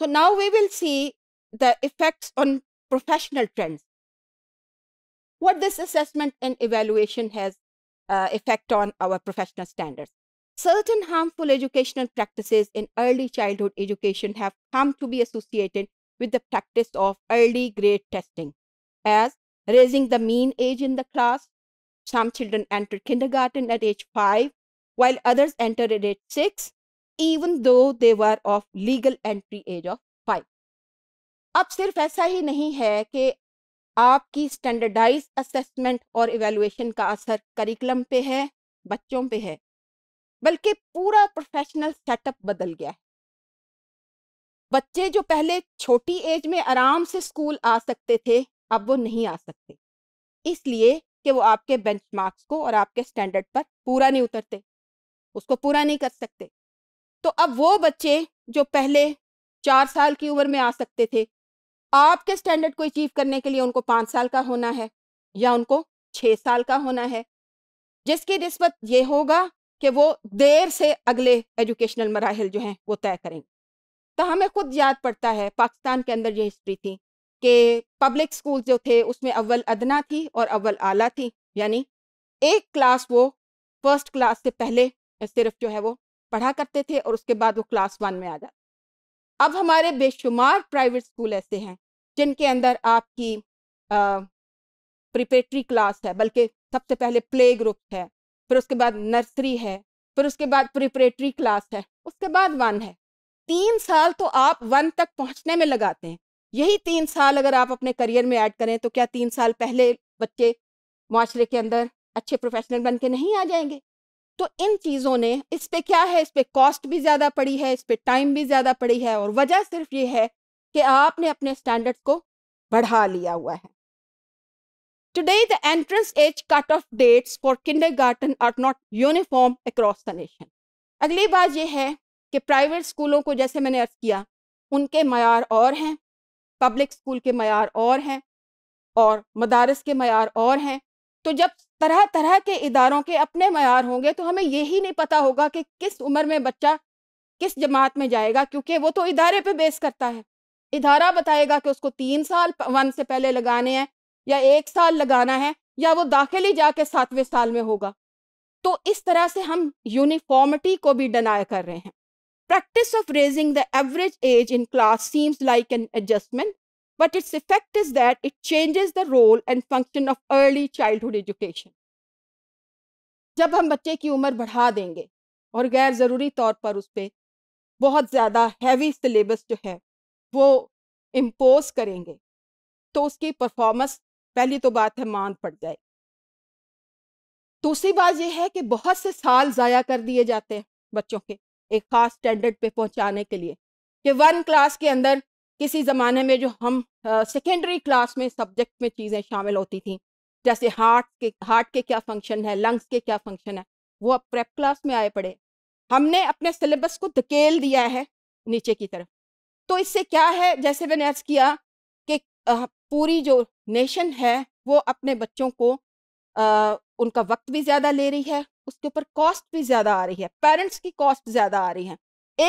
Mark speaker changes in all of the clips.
Speaker 1: So now we will see the effects on professional trends. What this assessment and evaluation has uh, effect on our professional standards. Certain harmful educational practices in early childhood education have come to be associated with the practice of early grade testing, as raising the mean age in the class. Some children enter kindergarten at age 5, while others enter at age 6, even though they of legal entry age of five अब सिर्फ ऐसा ही नहीं है कि आपकी standardise assessment और evaluation का असर करिकुलम पे है बच्चों पे है बल्कि पूरा प्रोफेशनल सेटअप बदल गया है बच्चे जो पहले छोटी एज में आराम से स्कूल आ सकते थे अब वो नहीं आ सकते इसलिए कि वो आपके बेंचमार्क्स को और आपके स्टैंडर्ड पर पूरा नहीं उतरते उसको पूरा नहीं कर सकते तो अब वो बच्चे जो पहले चार साल की उम्र में आ सकते थे आपके स्टैंडर्ड को अचीव करने के लिए उनको पाँच साल का होना है या उनको छः साल का होना है जिसकी नस्बत ये होगा कि वो देर से अगले एजुकेशनल मराहल जो हैं वो तय करेंगे तो हमें खुद याद पड़ता है पाकिस्तान के अंदर ये हिस्ट्री थी कि पब्लिक स्कूल जो थे उसमें अव्वल अदना थी और अव्वल आला थी यानी एक क्लास वो फर्स्ट क्लास से पहले सिर्फ जो है वो पढ़ा करते थे और उसके बाद वो क्लास वन में आ जाते अब हमारे बेशुमार प्राइवेट स्कूल ऐसे हैं जिनके अंदर आपकी प्रिपेटरी क्लास है बल्कि सबसे पहले प्ले ग्रुप है फिर उसके बाद नर्सरी है फिर उसके बाद प्रिपरेटरी क्लास है उसके बाद वन है तीन साल तो आप वन तक पहुंचने में लगाते हैं यही तीन साल अगर आप अपने करियर में ऐड करें तो क्या तीन साल पहले बच्चे माशरे के अंदर अच्छे प्रोफेशनल बन के नहीं आ जाएंगे तो इन चीज़ों ने इस पे क्या है इस पे कॉस्ट भी ज़्यादा पड़ी है इस पे टाइम भी ज़्यादा पड़ी है और वजह सिर्फ ये है कि आपने अपने स्टैंडर्ड को बढ़ा लिया हुआ है today the entrance age cut off dates for kindergarten are not uniform across the nation अगली बात यह है कि प्राइवेट स्कूलों को जैसे मैंने अर्ज किया उनके मैार और हैं पब्लिक स्कूल के मैार और हैं और मदारस के मैार और हैं तो जब तरह तरह के इदारों के अपने मैार होंगे तो हमें यही नहीं पता होगा कि किस उम्र में बच्चा किस जमात में जाएगा क्योंकि वो तो इदारे पे बेस करता है इदारा बताएगा कि उसको तीन साल वन से पहले लगाने हैं या एक साल लगाना है या वो दाखिल ही जाके सातवें साल में होगा तो इस तरह से हम यूनिफॉर्मिटी को भी डनाय कर रहे हैं practice of raising the average age in class seems like an adjustment but its effect is that it changes the role and function of early childhood education. जब हम बच्चे की उम्र बढ़ा देंगे और गैर ज़रूरी तौर पर उस पर बहुत ज़्यादा हैवी सिलेबस जो है वो इम्पोज करेंगे तो उसकी परफॉर्मेंस पहली तो बात है मान पड़ जाए दूसरी बात यह है कि बहुत से साल ज़ाया कर दिए जाते हैं बच्चों के एक ख़ास स्टैंडर्ड पे पहुंचाने के लिए कि वन क्लास के अंदर किसी ज़माने में जो हम सेकेंडरी क्लास में सब्जेक्ट में चीज़ें शामिल होती थी जैसे हार्ट के हार्ट के क्या फंक्शन है लंग्स के क्या फंक्शन है वो अब प्रेप क्लास में आए पड़े हमने अपने सिलेबस को धकेल दिया है नीचे की तरफ तो इससे क्या है जैसे मैंने अर्ज किया कि पूरी जो नेशन है वो अपने बच्चों को आ, उनका वक्त भी ज़्यादा ले रही है उसके ऊपर कॉस्ट भी ज़्यादा आ रही है पेरेंट्स की कॉस्ट ज़्यादा आ रही है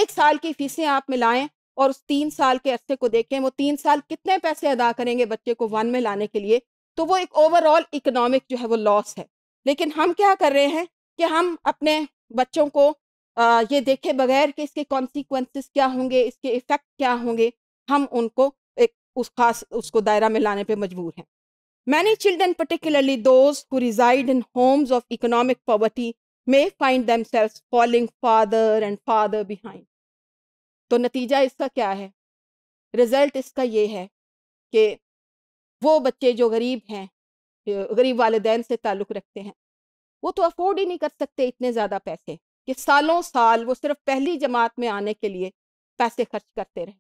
Speaker 1: एक साल की फीसें आप मिलाएं और उस तीन साल के अरसे को देखें वो तीन साल कितने पैसे अदा करेंगे बच्चे को वन में लाने के लिए तो वो एक ओवरऑल इकोनॉमिक जो है वो लॉस है लेकिन हम क्या कर रहे हैं कि हम अपने बच्चों को आ, ये देखे बगैर कि इसके कॉन्सिक्वेंसेस क्या होंगे इसके इफ़ेक्ट क्या होंगे हम उनको एक उस खास उसको दायरा में लाने पे मजबूर हैं many children particularly those who resided in homes of economic poverty find them themselves falling farther and farther behind तो नतीजा इसका क्या है रिज़ल्ट इसका ये है कि वो बच्चे जो गरीब हैं गरीब वालदेन से ताल्लुक़ रखते हैं वो तो अफोर्ड ही नहीं कर सकते इतने ज़्यादा पैसे कि सालों साल वो सिर्फ पहली जमात में आने के लिए पैसे खर्च करते रहे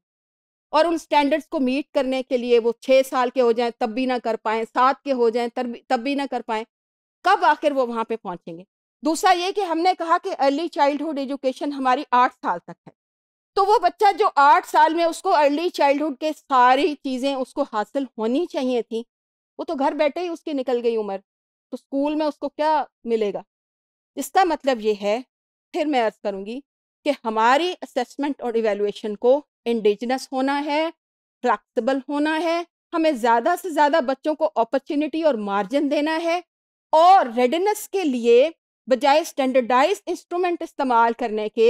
Speaker 1: और उन स्टैंडर्ड्स को मीट करने के लिए वो छः साल के हो जाएं तब भी ना कर पाएं सात के हो जाएं तब तब भी ना कर पाएं कब आखिर वो वहाँ पे पहुँचेंगे दूसरा ये कि हमने कहा कि अर्ली चाइल्डहुड एजुकेशन हमारी आठ साल तक है तो वो बच्चा जो आठ साल में उसको अर्ली चाइल्डहुड के सारी चीज़ें उसको हासिल होनी चाहिए थी वो तो घर बैठे ही उसकी निकल गई उम्र तो स्कूल में उसको क्या मिलेगा इसका मतलब ये है फिर मैं अर्ज़ करूँगी कि हमारी असेसमेंट और इवेलुएशन को इंडिजनस होना है फ्लैक्सीबल होना है हमें ज़्यादा से ज़्यादा बच्चों को अपॉर्चुनिटी और मार्जिन देना है और रेडनेस के लिए बजाय स्टैंडर्डाइज इंस्ट्रूमेंट इस्तेमाल करने के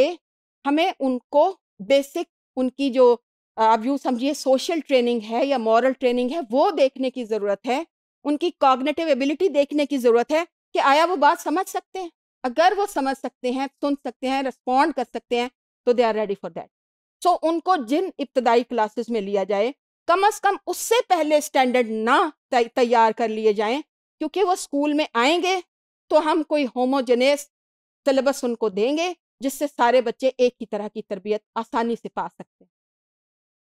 Speaker 1: हमें उनको बेसिक उनकी जो आप यूँ समझिए सोशल ट्रेनिंग है या मॉरल ट्रेनिंग है वो देखने की ज़रूरत है उनकी कॉग्नेटिव एबिलिटी देखने की ज़रूरत है कि आया वो बात समझ सकते हैं अगर वो समझ सकते हैं सुन सकते हैं रिस्पॉन्ड कर सकते हैं तो they are ready for that so उनको जिन इब्तदाई क्लासेस में लिया जाए कम अज़ कम उससे पहले स्टैंडर्ड ना तैयार कर लिए जाएं क्योंकि वो स्कूल में आएंगे तो हम कोई होमोजेनेस सिलेबस उनको देंगे जिससे सारे बच्चे एक ही तरह की तरबियत आसानी से पा सकते हैं